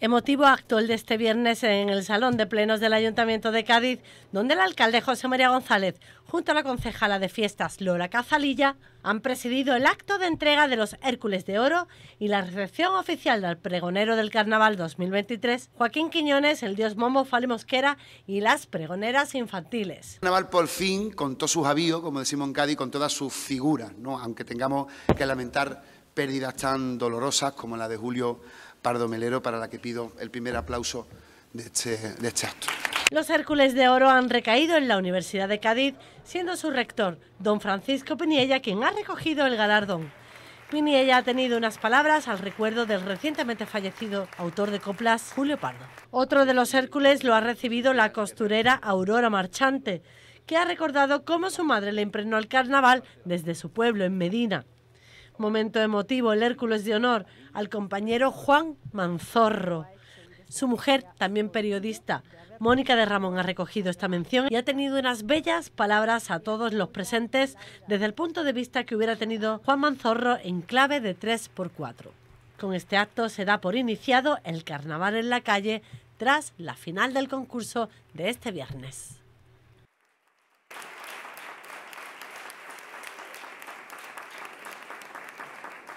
Emotivo acto el de este viernes en el Salón de Plenos del Ayuntamiento de Cádiz, donde el alcalde José María González, junto a la concejala de fiestas Lola Cazalilla, han presidido el acto de entrega de los Hércules de Oro y la recepción oficial del pregonero del Carnaval 2023, Joaquín Quiñones, el dios Momo Fali Mosquera y las pregoneras infantiles. El carnaval por fin, contó todos sus avíos, como decimos en Cádiz, con todas sus figuras, ¿no? aunque tengamos que lamentar pérdidas tan dolorosas como la de Julio Pardo Melero, para la que pido el primer aplauso este, de este, acto. Los Hércules de Oro han recaído en la Universidad de Cádiz, siendo su rector, don Francisco Piniella, quien ha recogido el galardón. Piniella ha tenido unas palabras al recuerdo del recientemente fallecido autor de coplas, Julio Pardo. Otro de los Hércules lo ha recibido la costurera Aurora Marchante, que ha recordado cómo su madre le impregnó el carnaval desde su pueblo en Medina. Momento emotivo, el Hércules de honor al compañero Juan Manzorro. Su mujer, también periodista, Mónica de Ramón ha recogido esta mención y ha tenido unas bellas palabras a todos los presentes desde el punto de vista que hubiera tenido Juan Manzorro en clave de 3x4. Con este acto se da por iniciado el carnaval en la calle tras la final del concurso de este viernes.